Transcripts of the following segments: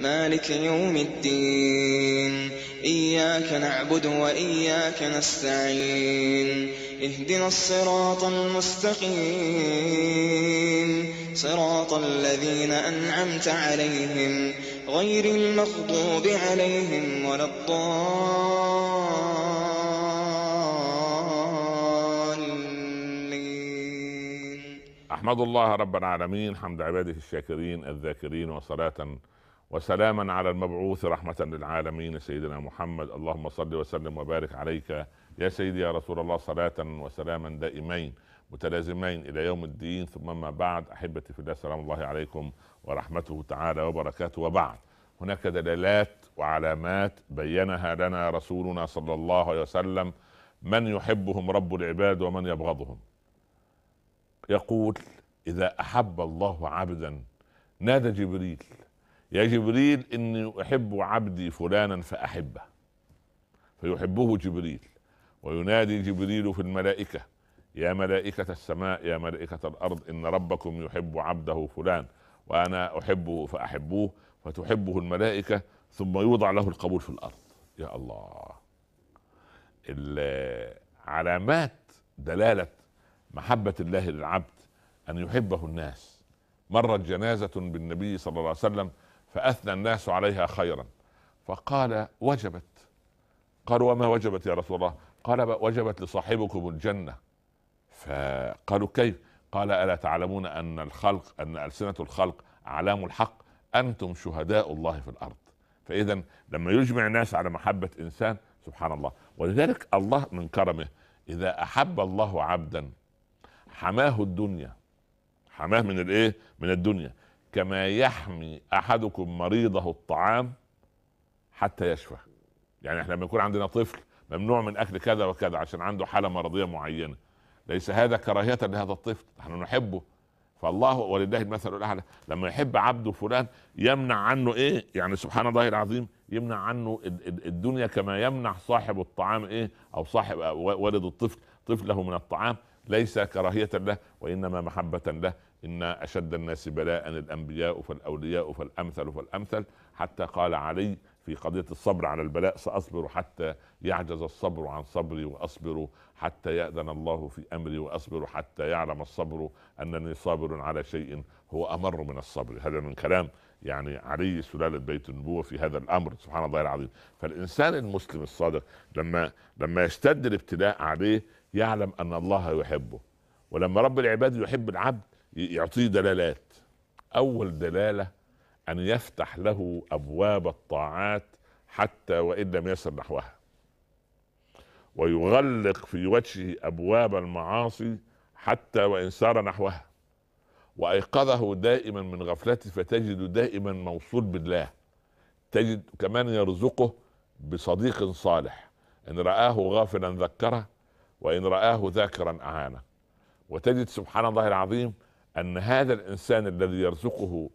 مالك يوم الدين إياك نعبد وإياك نستعين اهدنا الصراط المستقيم صراط الذين أنعمت عليهم غير المغضوب عليهم ولا الضالين أحمد الله رب العالمين حمد عباده الشاكرين الذاكرين وصلاة وسلاما على المبعوث رحمة للعالمين سيدنا محمد اللهم صل وسلم وبارك عليك يا سيدي يا رسول الله صلاة وسلاما دائمين متلازمين إلى يوم الدين ثم ما بعد أحبتي في الله سلام الله عليكم ورحمته تعالى وبركاته وبعد هناك دلالات وعلامات بينها لنا رسولنا صلى الله عليه وسلم من يحبهم رب العباد ومن يبغضهم يقول إذا أحب الله عبدا نادى جبريل يا جبريل اني احب عبدي فلانا فاحبه فيحبه جبريل وينادي جبريل في الملائكه يا ملائكه السماء يا ملائكه الارض ان ربكم يحب عبده فلان وانا احبه فاحبوه فتحبه الملائكه ثم يوضع له القبول في الارض يا الله علامات دلاله محبه الله للعبد ان يحبه الناس مرت جنازه بالنبي صلى الله عليه وسلم فاثنى الناس عليها خيرا فقال وجبت قالوا وما وجبت يا رسول الله قال وجبت لصاحبكم الجنه فقالوا كيف قال الا تعلمون ان الخلق ان السنه الخلق اعلام الحق انتم شهداء الله في الارض فاذا لما يجمع الناس على محبه انسان سبحان الله ولذلك الله من كرمه اذا احب الله عبدا حماه الدنيا حماه من الايه من الدنيا كما يحمي احدكم مريضه الطعام حتى يشفى يعني احنا لما يكون عندنا طفل ممنوع من اكل كذا وكذا عشان عنده حاله مرضيه معينه ليس هذا كراهيه لهذا الطفل نحن نحبه فالله ولله المثل الاعلى لما يحب عبده فلان يمنع عنه ايه يعني سبحان الله العظيم يمنع عنه الدنيا كما يمنع صاحب الطعام ايه او صاحب والد الطفل طفله من الطعام ليس كراهيه له وانما محبه له إن أشد الناس بلاء الأنبياء فالأولياء فالأمثل فالأمثل حتى قال علي في قضية الصبر على البلاء سأصبر حتى يعجز الصبر عن صبري وأصبر حتى يأذن الله في أمري وأصبر حتى يعلم الصبر أنني صابر على شيء هو أمر من الصبر هذا من كلام يعني علي سلالة بيت النبوة في هذا الأمر سبحان الله العظيم فالإنسان المسلم الصادق لما لما يشتد الابتلاء عليه يعلم أن الله يحبه ولما رب العباد يحب العبد يعطيه دلالات اول دلاله ان يفتح له ابواب الطاعات حتى وان لم يسر نحوها ويغلق في وجهه ابواب المعاصي حتى وان سار نحوها وايقظه دائما من غفلته فتجد دائما موصول بالله تجد كمان يرزقه بصديق صالح ان رآه غافلا ذكره وان رآه ذاكرا اعانه وتجد سبحان الله العظيم ان هذا الانسان الذي يرزقه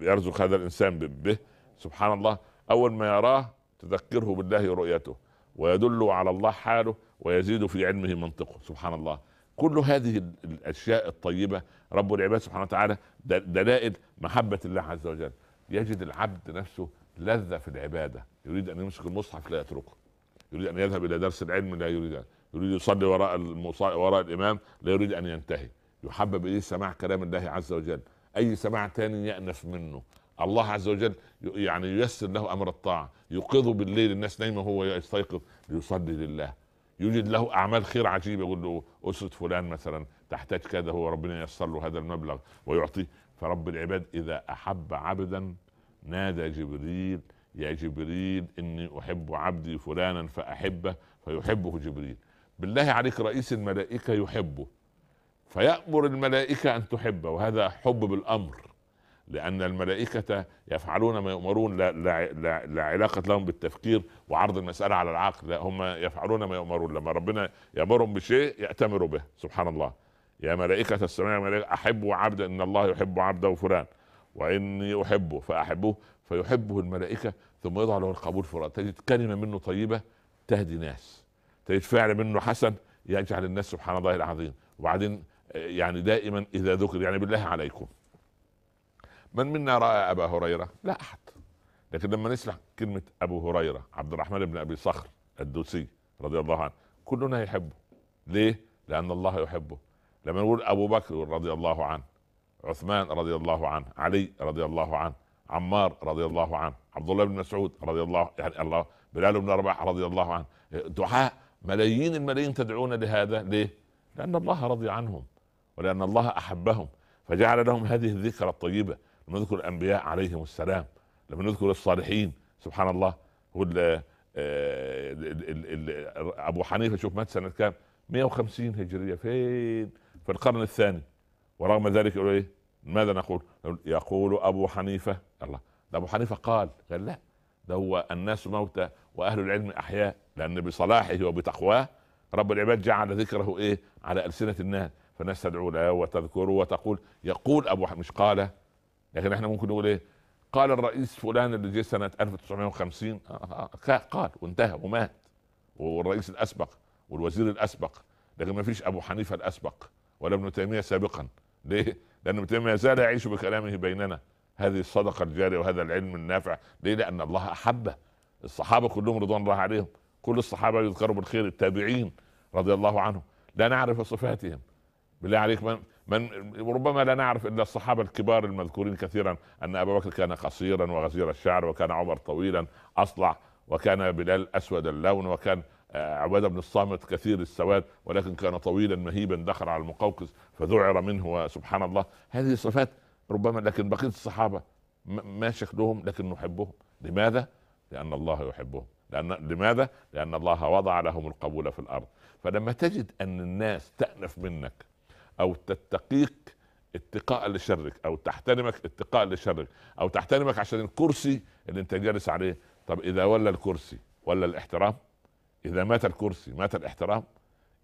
يرزق هذا الانسان به سبحان الله اول ما يراه تذكره بالله رؤيته ويدل على الله حاله ويزيد في علمه منطقه سبحان الله كل هذه الاشياء الطيبه رب العباد سبحانه وتعالى دلائل محبه الله عز وجل يجد العبد نفسه لذه في العباده يريد ان يمسك المصحف لا يتركه يريد ان يذهب الى درس العلم لا يريد أن. يريد يصلي وراء وراء الامام لا يريد ان ينتهي يحبب اليه سماع كلام الله عز وجل اي سماع ثاني يانف منه الله عز وجل يعني ييسر له امر الطاعه يوقظه بالليل الناس نايمه وهو يستيقظ ليصلي لله يوجد له اعمال خير عجيبه يقول له اسره فلان مثلا تحتاج كذا هو ربنا ييسر له هذا المبلغ ويعطيه فرب العباد اذا احب عبدا نادى جبريل يا جبريل اني احب عبدي فلانا فاحبه فيحبه جبريل بالله عليك رئيس الملائكه يحبه فيأمر الملائكة أن تحب وهذا حب بالأمر لأن الملائكة يفعلون ما يؤمرون لا, لا, لا, لا علاقة لهم بالتفكير وعرض المسألة على العقل لا هم يفعلون ما يؤمرون لما ربنا يأمرهم بشيء يأتمروا به سبحان الله يا ملائكة السماء يا ملائكة أحبوا عبدا إن الله يحب عبده فلان وإني أحبه فأحبه فيحبه الملائكة ثم يضع له القبول فلان تجد كلمة منه طيبة تهدي ناس تجد فعل منه حسن يجعل الناس سبحان الله العظيم وبعدين يعني دائما اذا ذكر يعني بالله عليكم من منا راى ابا هريره؟ لا احد لكن لما نسمع كلمه ابو هريره عبد الرحمن بن ابي صخر الدوسي رضي الله عنه كلنا يحبه ليه؟ لان الله يحبه لما نقول ابو بكر رضي الله عنه عثمان رضي الله عنه علي رضي الله عنه عمار رضي الله عنه عبد الله بن مسعود رضي الله يعني الله بلال بن رباح رضي الله عنه دعاء ملايين الملايين تدعون لهذا ليه؟ لان الله رضي عنهم ولأن الله أحبهم فجعل لهم هذه الذكرى الطيبة لما نذكر الأنبياء عليهم السلام لما نذكر الصالحين سبحان الله هو الـ آه، الـ الـ أبو حنيفة شوف مات سنة كام 150 هجرية فين في القرن الثاني ورغم ذلك يقول ايه ماذا نقول يقول أبو حنيفة الله ده أبو حنيفة قال قال لا ده هو الناس موتى وأهل العلم أحياء لأن بصلاحه وبتقواه رب العباد جعل ذكره ايه على ألسنة الناس فالناس تدعو له وتذكره وتقول يقول ابو مش قال لكن احنا ممكن نقول ايه قال الرئيس فلان اللي جه سنه 1950 قال وانتهى ومات والرئيس الاسبق والوزير الاسبق لكن ما فيش ابو حنيفه الاسبق ولا ابن تيميه سابقا ليه؟ لان ابن تيميه زال يعيش بكلامه بيننا هذه الصدقه الجاريه وهذا العلم النافع ليه؟ لان الله احبه الصحابه كلهم رضوان الله عليهم كل الصحابه يذكروا بالخير التابعين رضي الله عنهم لا نعرف صفاتهم بالله عليك من من ربما لا نعرف الا الصحابه الكبار المذكورين كثيرا ان ابا بكر كان قصيرا وغزير الشعر وكان عمر طويلا اصلع وكان بلال اسود اللون وكان آه، عبادة بن الصامت كثير السواد ولكن كان طويلا مهيبا دخل على المقوقس فذعر منه وسبحان الله هذه صفات ربما لكن بقية الصحابة ما شكلهم لكن نحبهم لماذا؟ لأن الله يحبهم لأن لماذا؟ لأن الله وضع لهم القبول في الأرض فلما تجد أن الناس تأنف منك او تتقيك اتقاء لشرك او تحترمك اتقاء لشرك او تحترمك عشان الكرسي اللي انت جالس عليه طب اذا ولى الكرسي ولا الاحترام اذا مات الكرسي مات الاحترام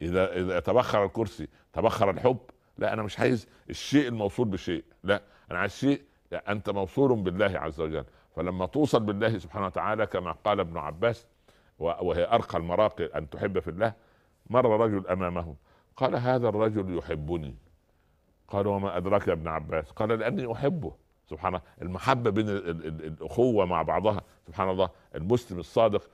اذا اذا تبخر الكرسي تبخر الحب لا انا مش عايز الشيء الموصول بشيء لا انا عايز شيء انت موصول بالله عز وجل فلما توصل بالله سبحانه وتعالى كما قال ابن عباس وهي ارقى المراقي ان تحب في الله مر رجل امامه قال هذا الرجل يحبني قال وما أدراك يا ابن عباس قال لأني أحبه سبحان الله المحبة بين الأخوة مع بعضها سبحان الله المسلم الصادق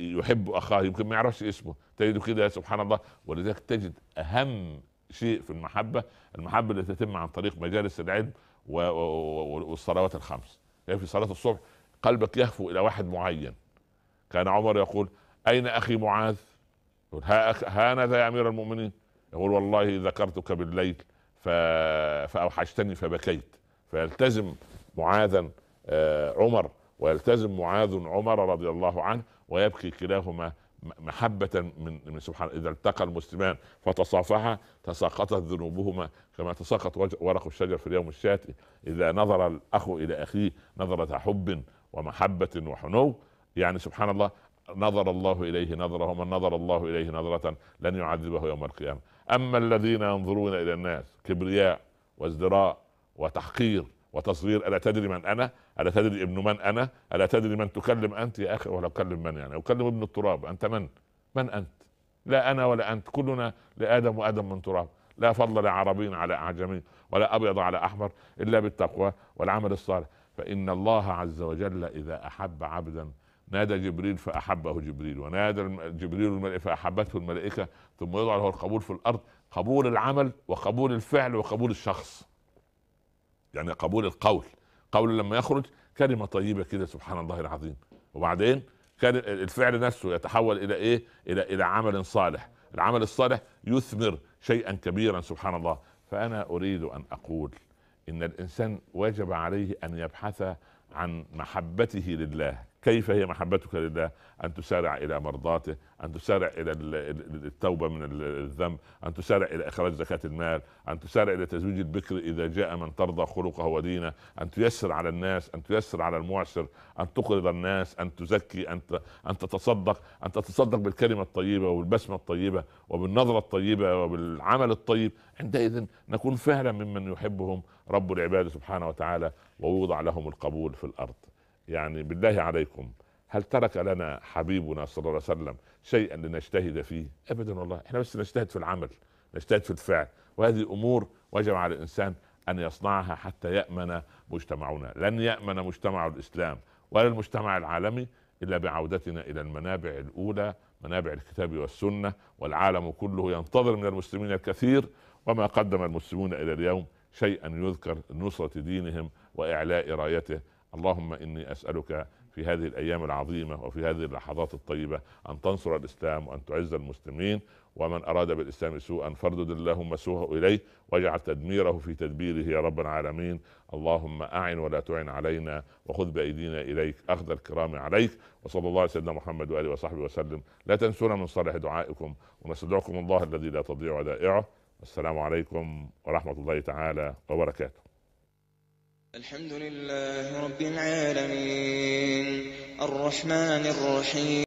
يحب أخاه يمكن ما يعرفش اسمه تجده كده سبحان الله ولذلك تجد أهم شيء في المحبة المحبة التي تتم عن طريق مجالس العلم والصلوات الخمس يعني في صلاة الصبح قلبك يهفو إلى واحد معين كان عمر يقول أين أخي معاذ يقول هانذا يا امير المؤمنين يقول والله ذكرتك بالليل فاوحشتني فبكيت فيلتزم معاذا آه، عمر ويلتزم معاذ عمر رضي الله عنه ويبكي كلاهما محبة من من سبحان إذا التقى المسلمان فتصافحا تساقطت ذنوبهما كما تساقط ورق الشجر في اليوم الشاتي إذا نظر الأخ إلى أخيه نظرة حب ومحبة وحنو يعني سبحان الله نظر الله اليه نظره ومن نظر الله اليه نظره لن يعذبه يوم القيامه اما الذين ينظرون الى الناس كبرياء وازدراء وتحقير وتصغير الا تدري من انا الا تدري ابن من انا الا تدري من تكلم انت يا اخي ولا اكلم من يعني اكلم ابن التراب انت من من انت لا انا ولا انت كلنا لادم وادم من تراب لا فضل لعربي على اعجمي ولا ابيض على احمر الا بالتقوى والعمل الصالح فان الله عز وجل اذا احب عبدا نادى جبريل فأحبه جبريل ونادى جبريل الملائكة فأحبته الملائكة ثم يضع له القبول في الأرض قبول العمل وقبول الفعل وقبول الشخص يعني قبول القول قول لما يخرج كلمة طيبة كده سبحان الله العظيم وبعدين كان الفعل نفسه يتحول إلى إيه إلى إلى عمل صالح العمل الصالح يثمر شيئا كبيرا سبحان الله فأنا أريد أن أقول إن الإنسان وجب عليه أن يبحث عن محبته لله كيف هي محبتك لله ان تسارع الى مرضاته ان تسارع الى التوبه من الذنب ان تسارع الى اخراج زكاه المال ان تسارع الى تزويج البكر اذا جاء من ترضى خلقه ودينه ان تيسر على الناس ان تيسر على المعسر ان تقرض الناس ان تزكي ان ان تتصدق ان تتصدق بالكلمه الطيبه وبالبسمه الطيبه وبالنظره الطيبه وبالعمل الطيب عندئذ نكون فعلا ممن يحبهم رب العباد سبحانه وتعالى ويوضع لهم القبول في الارض يعني بالله عليكم هل ترك لنا حبيبنا صلى الله عليه وسلم شيئا لنجتهد فيه؟ ابدا والله احنا بس نجتهد في العمل نجتهد في الفعل وهذه امور وجب على الانسان ان يصنعها حتى يامن مجتمعنا، لن يامن مجتمع الاسلام ولا المجتمع العالمي الا بعودتنا الى المنابع الاولى منابع الكتاب والسنه والعالم كله ينتظر من المسلمين الكثير وما قدم المسلمون الى اليوم شيئا يذكر لنصره دينهم واعلاء رايته اللهم اني اسالك في هذه الايام العظيمه وفي هذه اللحظات الطيبه ان تنصر الاسلام وان تعز المسلمين ومن اراد بالاسلام سوءا فاردد اللهم سوءه اليه واجعل تدميره في تدبيره يا رب العالمين اللهم اعن ولا تعن علينا وخذ بايدينا اليك اخذ الكرام عليك وصلى الله على سيدنا محمد واله وصحبه وسلم لا تنسونا من صالح دعائكم ونستدعكم الله الذي لا تضيع ودائعه السلام عليكم ورحمه الله تعالى وبركاته الحمد لله رب العالمين الرحمن الرحيم